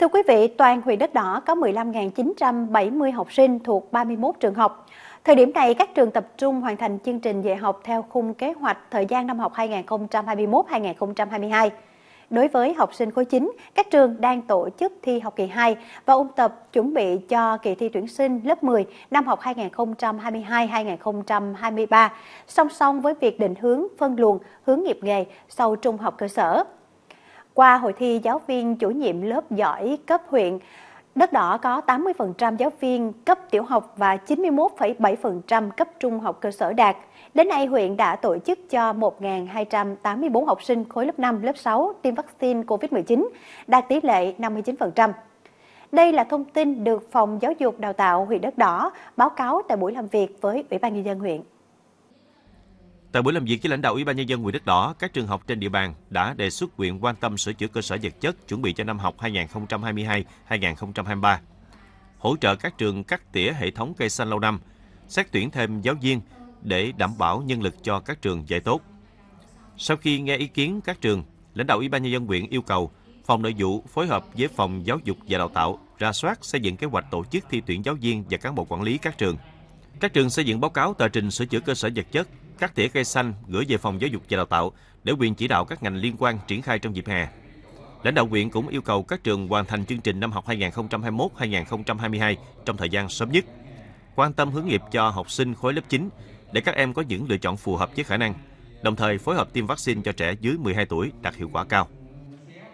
Thưa quý vị, toàn huyện đất đỏ có 15.970 học sinh thuộc 31 trường học. Thời điểm này, các trường tập trung hoàn thành chương trình dạy học theo khung kế hoạch thời gian năm học 2021-2022. Đối với học sinh khối 9, các trường đang tổ chức thi học kỳ 2 và ôn tập chuẩn bị cho kỳ thi tuyển sinh lớp 10 năm học 2022-2023, song song với việc định hướng phân luồng, hướng nghiệp nghề sau trung học cơ sở. Qua hội thi giáo viên chủ nhiệm lớp giỏi cấp huyện, Đất đỏ có 80% giáo viên cấp tiểu học và 91,7% cấp trung học cơ sở đạt. Đến nay, huyện đã tổ chức cho 1.284 học sinh khối lớp 5, lớp 6 tiêm vaccine COVID-19, đạt tỷ lệ 59%. Đây là thông tin được Phòng Giáo dục Đào tạo huyện Đất Đỏ báo cáo tại buổi làm việc với Ủy ban Nhân dân huyện. Tại buổi làm việc với lãnh đạo Ủy ban nhân dân huyện Đất Đỏ, các trường học trên địa bàn đã đề xuất huyện quan tâm sửa chữa cơ sở vật chất chuẩn bị cho năm học 2022-2023. Hỗ trợ các trường cắt tỉa hệ thống cây xanh lâu năm, xét tuyển thêm giáo viên để đảm bảo nhân lực cho các trường dạy tốt. Sau khi nghe ý kiến các trường, lãnh đạo Ủy ban nhân dân huyện yêu cầu Phòng Nội vụ phối hợp với Phòng Giáo dục và Đào tạo ra soát xây dựng kế hoạch tổ chức thi tuyển giáo viên và cán bộ quản lý các trường các trường xây dựng báo cáo tờ trình sửa chữa cơ sở vật chất, cắt tỉa cây xanh gửi về phòng giáo dục và đào tạo để quyền chỉ đạo các ngành liên quan triển khai trong dịp hè. Lãnh đạo huyện cũng yêu cầu các trường hoàn thành chương trình năm học 2021-2022 trong thời gian sớm nhất. Quan tâm hướng nghiệp cho học sinh khối lớp 9 để các em có những lựa chọn phù hợp với khả năng, đồng thời phối hợp tiêm vaccine cho trẻ dưới 12 tuổi đạt hiệu quả cao.